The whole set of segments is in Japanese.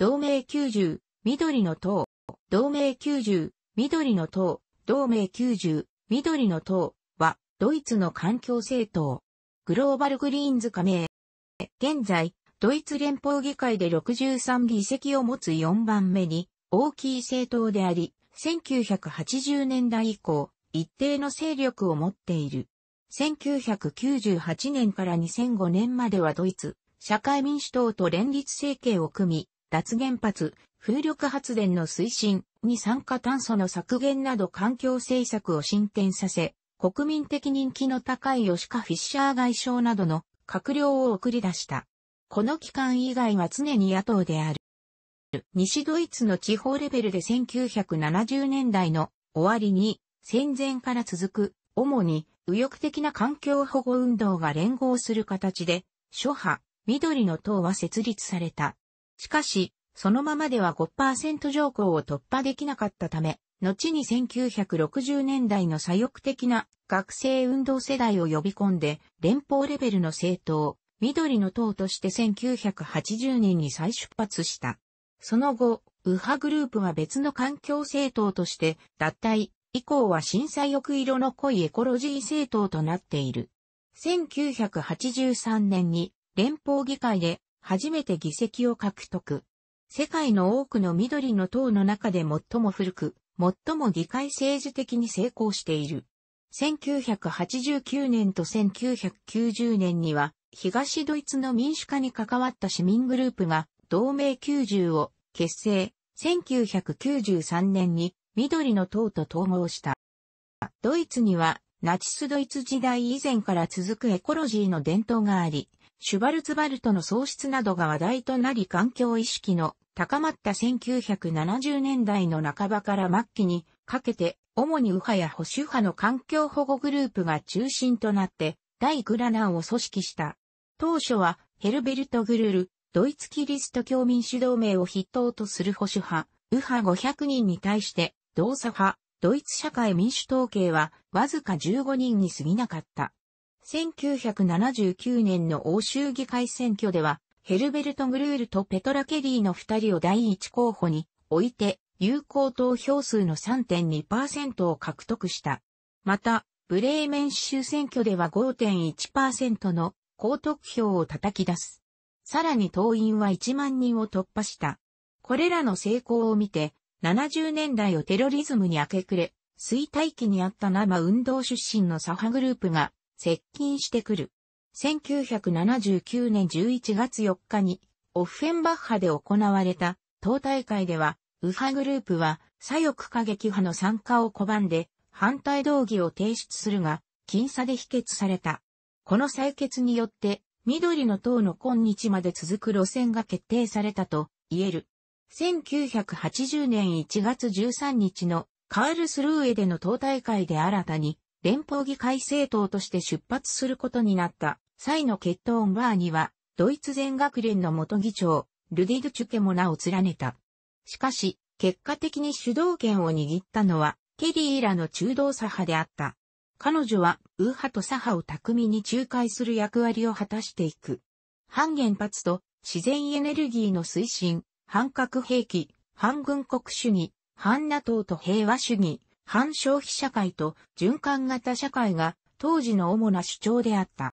同盟90、緑の党。同盟90、緑の党。同盟90、緑の党は、ドイツの環境政党。グローバルグリーンズ加盟。現在、ドイツ連邦議会で63議席を持つ4番目に大きい政党であり、1980年代以降、一定の勢力を持っている。1998年から2005年まではドイツ、社会民主党と連立政権を組み、脱原発、風力発電の推進、二酸化炭素の削減など環境政策を進展させ、国民的人気の高い吉川フィッシャー外相などの閣僚を送り出した。この期間以外は常に野党である。西ドイツの地方レベルで1970年代の終わりに戦前から続く、主に右翼的な環境保護運動が連合する形で、諸派、緑の党は設立された。しかし、そのままでは5%条項を突破できなかったため、後に1960年代の左翼的な学生運動世代を呼び込んで、連邦レベルの政党、緑の党として1980年に再出発した。その後、右派グループは別の環境政党として脱退、以降は震災翼色の濃いエコロジー政党となっている。1983年に連邦議会で初めて議席を獲得。世界の多くの緑の党の中で最も古く、最も議会政治的に成功している。1989年と1990年には、東ドイツの民主化に関わった市民グループが、同盟90を結成。1993年に、緑の党と統合した。ドイツには、ナチスドイツ時代以前から続くエコロジーの伝統があり、シュバルツバルトの喪失などが話題となり環境意識の高まった1970年代の半ばから末期にかけて、主に右派や保守派の環境保護グループが中心となって、大グラナンを組織した。当初は、ヘルベルト・グルル、ドイツキリスト教民主同盟を筆頭とする保守派、右派500人に対して、動作派、ドイツ社会民主統計は、わずか15人に過ぎなかった。1979年の欧州議会選挙では、ヘルベルト・グルールとペトラ・ケリーの二人を第一候補に置いて、有効投票数の3.2%を獲得した。また、ブレーメン州選挙では5.1%の高得票を叩き出す。さらに党員は1万人を突破した。これらの成功を見て、70年代をテロリズムに明け暮れ、衰退期にあった生運動出身の左派グループが接近してくる。1979年11月4日に、オフェンバッハで行われた、党大会では、右派グループは、左翼過激派の参加を拒んで、反対動議を提出するが、僅差で否決された。この採決によって、緑の党の今日まで続く路線が決定されたと言える。1980年1月13日のカールスルーエでの党大会で新たに連邦議会政党として出発することになった際の決闘オンバーには、ドイツ全学連の元議長、ルディド・チュケも名を連ねた。しかし、結果的に主導権を握ったのは、ケリーらの中道左派であった。彼女は、右派と左派を巧みに仲介する役割を果たしていく。反原発と自然エネルギーの推進、反核兵器、反軍国主義、反 NATO と平和主義、反消費社会と循環型社会が当時の主な主張であった。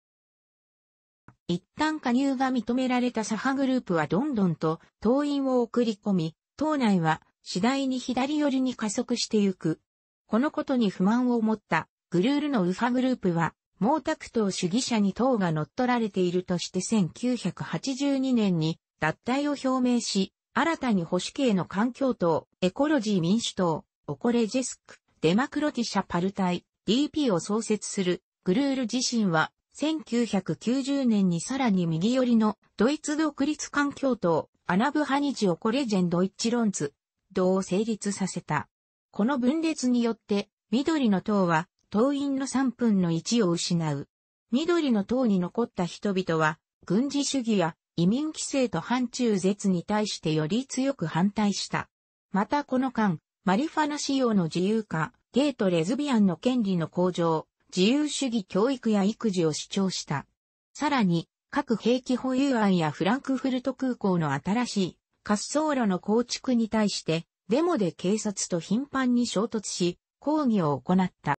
一旦加入が認められた左派グループはどんどんと党員を送り込み、党内は次第に左寄りに加速してゆく。このことに不満を持ったグルールの右派グループは、毛沢東主義者に党が乗っ取られているとして1982年に脱退を表明し、新たに保守系の環境党、エコロジー民主党、オコレジェスク、デマクロティシャパルタイ、DP を創設する、グルール自身は、1990年にさらに右寄りのドイツ独立環境党、アナブハニジオコレジェンドイッチロンズ、同を成立させた。この分裂によって、緑の党は、党員の3分の1を失う。緑の党に残った人々は、軍事主義や移民規制と反中絶に対してより強く反対した。またこの間、マリファナ仕様の自由化、ゲイとレズビアンの権利の向上、自由主義教育や育児を主張した。さらに、各兵器保有案やフランクフルト空港の新しい滑走路の構築に対して、デモで警察と頻繁に衝突し、抗議を行った。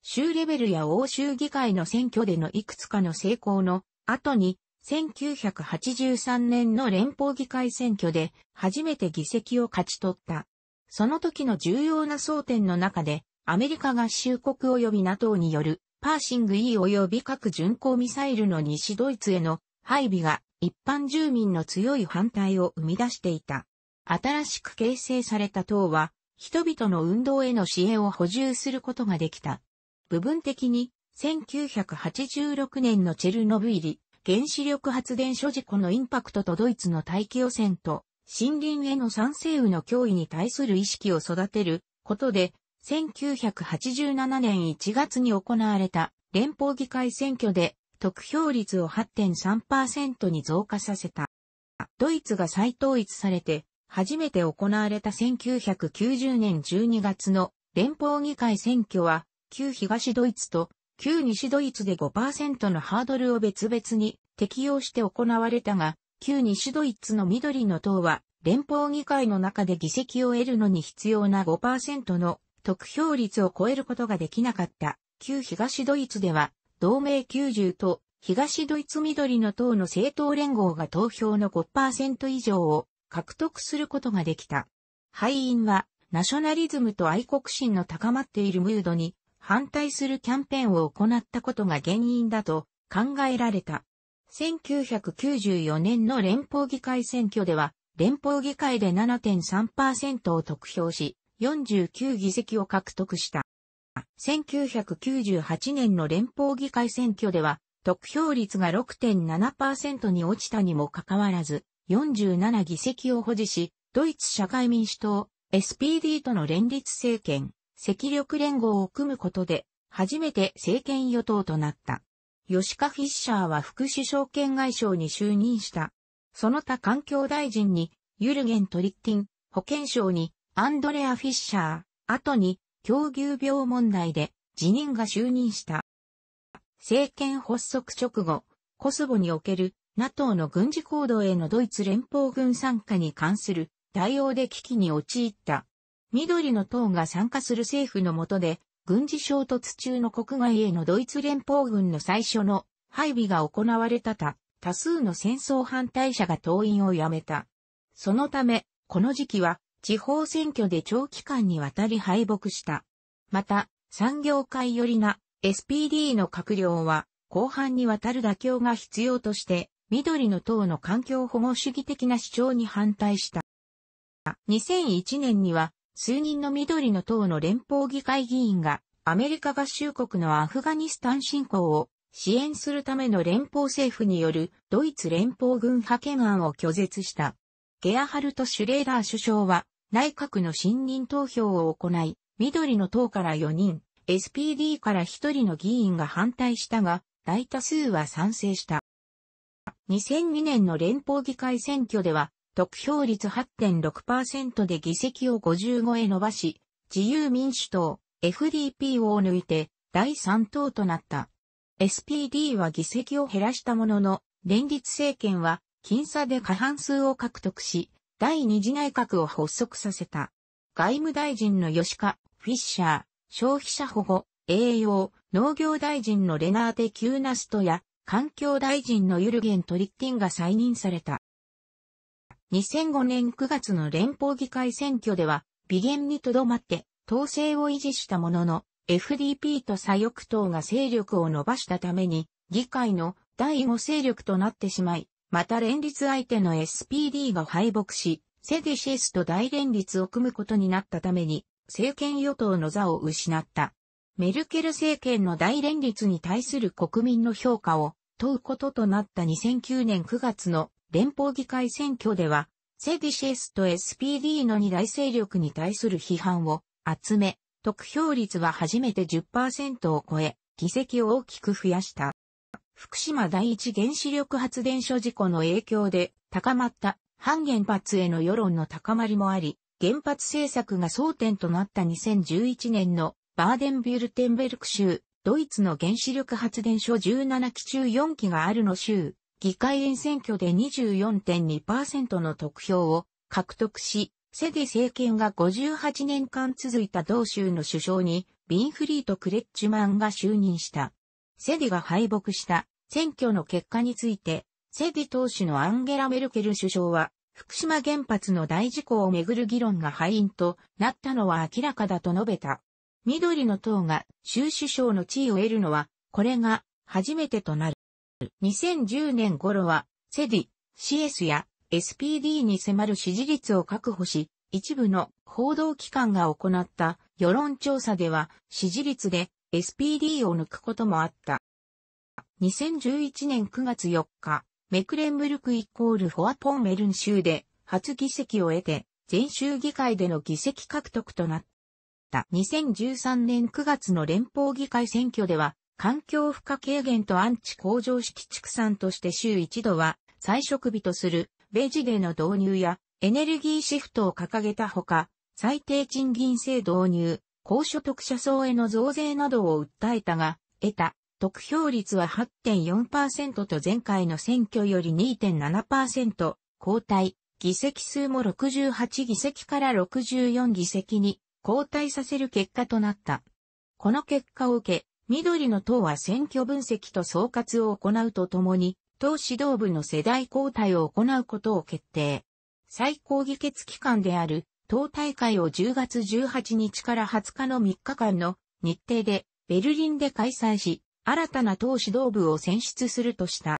州レベルや欧州議会の選挙でのいくつかの成功の後に、1983年の連邦議会選挙で初めて議席を勝ち取った。その時の重要な争点の中で、アメリカ合衆国及び NATO による、パーシング E 及び各巡航ミサイルの西ドイツへの配備が一般住民の強い反対を生み出していた。新しく形成された党は、人々の運動への支援を補充することができた。部分的に、1986年のチェルノブイリ原子力発電所事故のインパクトとドイツの大気汚染と森林への酸性雨の脅威に対する意識を育てることで、1987年1月に行われた連邦議会選挙で得票率を8.3%に増加させた。ドイツが再統一されて初めて行われた1990年12月の連邦議会選挙は旧東ドイツと旧西ドイツで5%のハードルを別々に適用して行われたが、旧西ドイツの緑の党は、連邦議会の中で議席を得るのに必要な5%の得票率を超えることができなかった。旧東ドイツでは、同盟90と東ドイツ緑の党の政党連合が投票の5%以上を獲得することができた。敗因は、ナショナリズムと愛国心の高まっているムードに反対するキャンペーンを行ったことが原因だと考えられた。1994年の連邦議会選挙では、連邦議会で7.3%を得票し、49議席を獲得した。1998年の連邦議会選挙では、得票率が6.7%に落ちたにもかかわらず、47議席を保持し、ドイツ社会民主党、SPD との連立政権、赤力連合を組むことで、初めて政権与党となった。吉川フィッシャーは副首相兼外相に就任した。その他環境大臣に、ユルゲン・トリッティン、保健省に、アンドレア・フィッシャー、後に、狂牛病問題で、辞任が就任した。政権発足直後、コスボにおける NATO の軍事行動へのドイツ連邦軍参加に関する対応で危機に陥った。緑の党が参加する政府の下で軍事衝突中の国外へのドイツ連邦軍の最初の配備が行われたた、多数の戦争反対者が党員を辞めた。そのため、この時期は地方選挙で長期間にわたり敗北した。また、産業界寄りな SPD の閣僚は、後半にわたる妥協が必要として、緑の党の環境保護主義的な主張に反対した。2001年には、数人の緑の党の連邦議会議員が、アメリカ合衆国のアフガニスタン侵攻を支援するための連邦政府によるドイツ連邦軍派遣案を拒絶した。ゲアハルト・シュレーダー首相は内閣の信任投票を行い、緑の党から4人、SPD から1人の議員が反対したが、大多数は賛成した。2002年の連邦議会選挙では、得票率8.6%で議席を55へ伸ばし、自由民主党、FDP を抜いて第3党となった。SPD は議席を減らしたものの、連立政権は、僅差で過半数を獲得し、第二次内閣を発足させた。外務大臣の吉川、フィッシャー、消費者保護、栄養、農業大臣のレナーテ・キューナストや、環境大臣のユルゲン・トリッティンが再任された。2005年9月の連邦議会選挙では、微減にとどまって、統制を維持したものの、FDP と左翼党が勢力を伸ばしたために、議会の第5勢力となってしまい、また連立相手の SPD が敗北し、セデシエスと大連立を組むことになったために、政権与党の座を失った。メルケル政権の大連立に対する国民の評価を問うこととなった2009年9月の連邦議会選挙では、セディシェスと SPD の二大勢力に対する批判を集め、得票率は初めて10%を超え、議席を大きく増やした。福島第一原子力発電所事故の影響で高まった反原発への世論の高まりもあり、原発政策が争点となった2011年のバーデンビュルテンベルク州、ドイツの原子力発電所17基中4基があるの州、議会員選挙で24.2%の得票を獲得し、セディ政権が58年間続いた同州の首相に、ビンフリート・クレッチュマンが就任した。セディが敗北した選挙の結果について、セディ党首のアンゲラ・メルケル首相は、福島原発の大事故をめぐる議論が敗因となったのは明らかだと述べた。緑の党が州首相の地位を得るのは、これが初めてとなる。2010年頃は、セディ、CS や SPD に迫る支持率を確保し、一部の報道機関が行った世論調査では、支持率で SPD を抜くこともあった。2011年9月4日、メクレンブルクイコールフォアポンメルン州で初議席を得て、全州議会での議席獲得となった。2013年9月の連邦議会選挙では、環境負荷軽減とアンチ工場式畜産として週一度は、菜食日とする、ベジデの導入や、エネルギーシフトを掲げたほか、最低賃金制導入、高所得者層への増税などを訴えたが、得た、得票率は8.4%と前回の選挙より2.7%、交代、議席数も68議席から64議席に、交代させる結果となった。この結果を受け、緑の党は選挙分析と総括を行うとともに、党指導部の世代交代を行うことを決定。最高議決期間である党大会を10月18日から20日の3日間の日程でベルリンで開催し、新たな党指導部を選出するとした。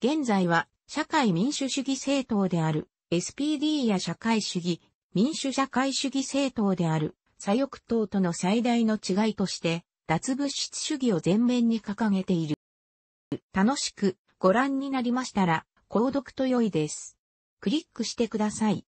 現在は社会民主主義政党である SPD や社会主義、民主社会主義政党である左翼党との最大の違いとして、脱物質主義を前面に掲げている。楽しくご覧になりましたら、購読と良いです。クリックしてください。